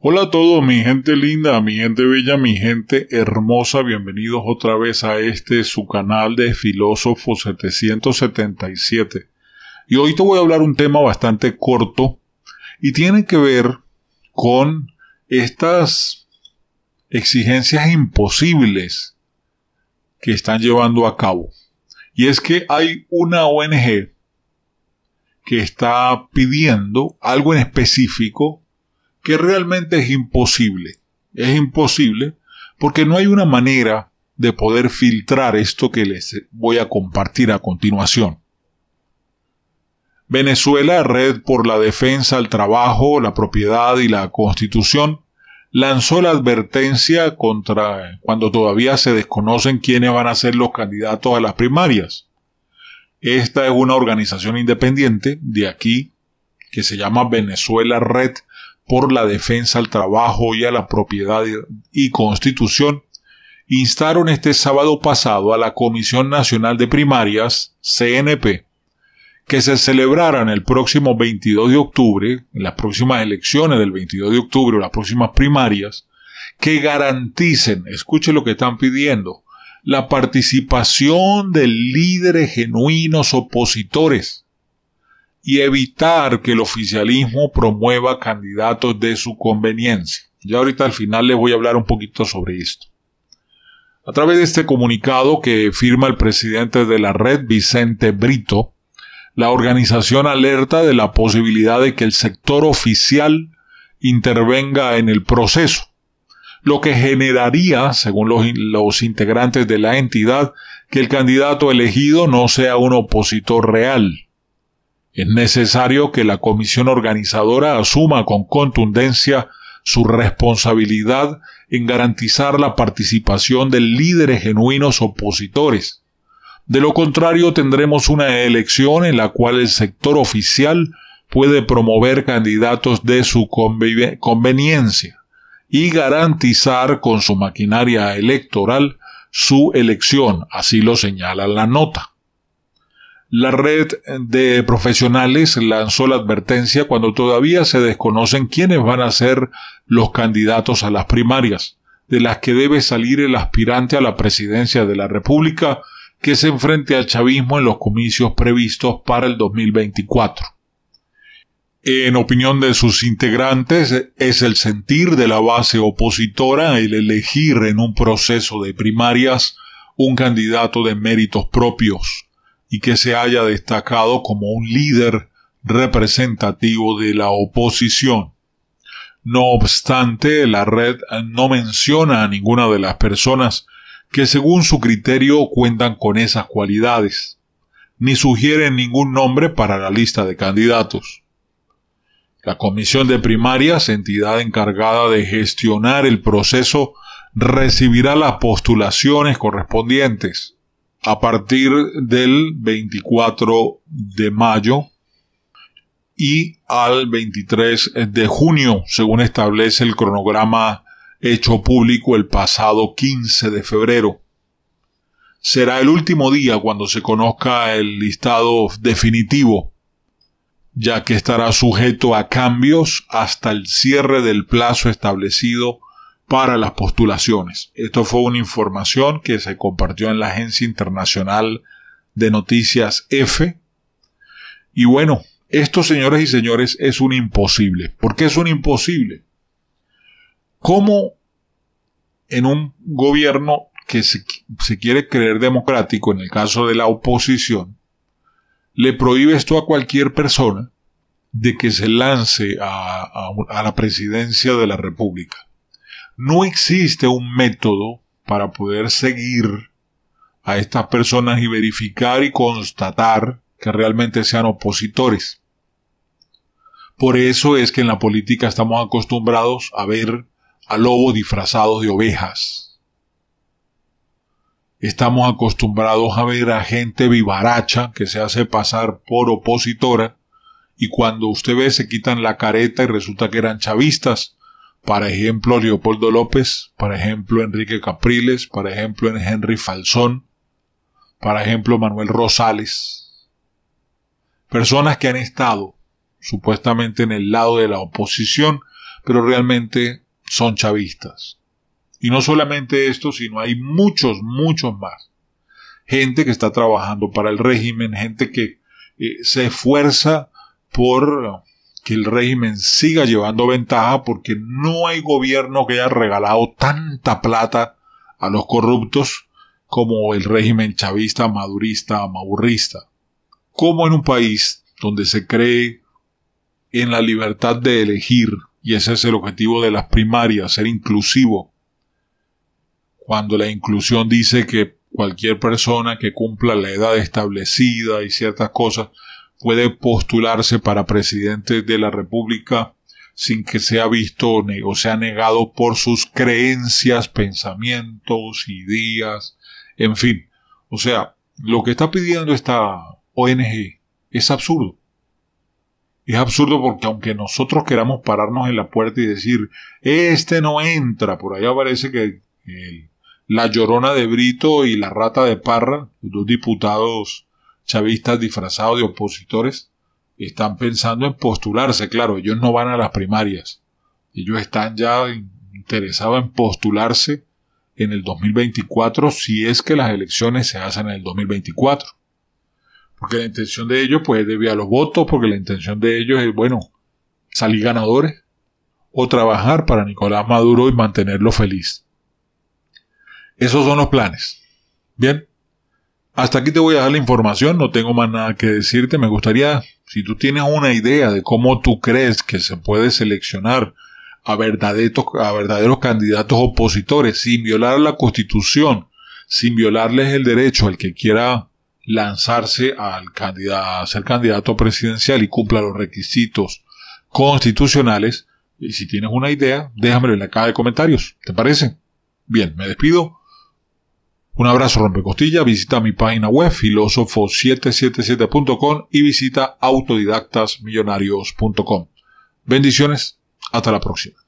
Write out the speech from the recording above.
Hola a todos, mi gente linda, mi gente bella, mi gente hermosa, bienvenidos otra vez a este su canal de Filósofo 777. Y hoy te voy a hablar un tema bastante corto y tiene que ver con estas exigencias imposibles que están llevando a cabo. Y es que hay una ONG que está pidiendo algo en específico que realmente es imposible. Es imposible porque no hay una manera de poder filtrar esto que les voy a compartir a continuación. Venezuela, Red por la Defensa al Trabajo, la Propiedad y la Constitución, lanzó la advertencia contra cuando todavía se desconocen quiénes van a ser los candidatos a las primarias. Esta es una organización independiente de aquí que se llama Venezuela Red por la defensa al trabajo y a la propiedad y constitución, instaron este sábado pasado a la Comisión Nacional de Primarias, CNP, que se celebraran el próximo 22 de octubre, en las próximas elecciones del 22 de octubre o las próximas primarias, que garanticen, escuche lo que están pidiendo, la participación de líderes genuinos opositores y evitar que el oficialismo promueva candidatos de su conveniencia. Ya ahorita al final les voy a hablar un poquito sobre esto. A través de este comunicado que firma el presidente de la red, Vicente Brito, la organización alerta de la posibilidad de que el sector oficial intervenga en el proceso, lo que generaría, según los, los, integrantes de la entidad, que el candidato elegido no sea un opositor real. Es necesario que la comisión organizadora asuma con contundencia su responsabilidad en garantizar la participación de líderes genuinos opositores. De lo contrario, tendremos una elección en la cual el sector oficial puede promover candidatos de su conveniencia y garantizar con su maquinaria electoral su elección, así lo señala la nota. La red de profesionales lanzó la advertencia cuando todavía se desconocen quiénes van a ser los candidatos a las primarias, de las que debe salir el aspirante a la presidencia de la República que se enfrente al chavismo en los comicios previstos para el 2024. En opinión de sus integrantes, es el sentir de la base opositora el elegir en un proceso de primarias un candidato de méritos propios, y que se haya destacado como un líder representativo de la oposición. No obstante, la red no menciona a ninguna de las personas que según su criterio cuentan con esas cualidades, ni sugiere ningún nombre para la lista de candidatos. La Comisión de Primarias, entidad encargada de gestionar el proceso, recibirá las postulaciones correspondientes a partir del 24 de mayo y al 23 de junio, según establece el cronograma hecho público el pasado 15 de febrero. Será el último día cuando se conozca el listado definitivo, ya que estará sujeto a cambios hasta el cierre del plazo establecido para las postulaciones. Esto fue una información que se compartió en la Agencia Internacional de Noticias F. Y bueno, esto, señores y señores, es un imposible. ¿Por qué es un imposible? ¿Cómo en un gobierno que se, quiere creer democrático, en el caso de la oposición, le prohíbe esto a cualquier persona de que se lance a la presidencia de la República? No existe un método para poder seguir a estas personas y verificar y constatar que realmente sean opositores. Por eso es que en la política estamos acostumbrados a ver a lobos disfrazados de ovejas. Estamos acostumbrados a ver a gente vivaracha que se hace pasar por opositora y cuando usted ve se quitan la careta y resulta que eran chavistas para ejemplo, Leopoldo López, para ejemplo, Enrique Capriles, para ejemplo, Henry Falsón, para ejemplo, Manuel Rosales. Personas que han estado supuestamente en el lado de la oposición, pero realmente son chavistas. Y no solamente esto, sino hay muchos, muchos más. Gente que está trabajando para el régimen, gente que eh, se esfuerza por que el régimen siga llevando ventaja porque no hay gobierno que haya regalado tanta plata a los corruptos como el régimen chavista, madurista, maurrista. Como en un país donde se cree en la libertad de elegir, y ese es el objetivo de las primarias, ser inclusivo, cuando la inclusión dice que cualquier persona que cumpla la edad establecida y ciertas cosas puede postularse para presidente de la República sin que sea visto o sea negado por sus creencias, pensamientos, ideas, en fin. O sea, lo que está pidiendo esta ONG es absurdo. Es absurdo porque aunque nosotros queramos pararnos en la puerta y decir, este no entra, por allá parece que la llorona de Brito y la rata de Parra, los dos diputados chavistas disfrazados de opositores están pensando en postularse, claro, ellos no van a las primarias, ellos están ya interesados en postularse en el 2024 si es que las elecciones se hacen en el 2024. Porque la intención de ellos, pues, debido a los votos, porque la intención de ellos es, bueno, salir ganadores o trabajar para Nicolás Maduro y mantenerlo feliz. Esos son los planes. Bien, hasta aquí te voy a dar la información, no tengo más nada que decirte. Me gustaría, si tú tienes una idea de cómo tú crees que se puede seleccionar a verdaderos, a verdaderos candidatos opositores sin violar la constitución, sin violarles el derecho al que quiera lanzarse al candidato, a ser candidato presidencial y cumpla los requisitos constitucionales. Y si tienes una idea, déjamelo en la caja de comentarios. ¿Te parece? Bien, me despido. Un abrazo rompecostilla, visita mi página web filósofo777.com y visita autodidactasmillonarios.com. Bendiciones, hasta la próxima.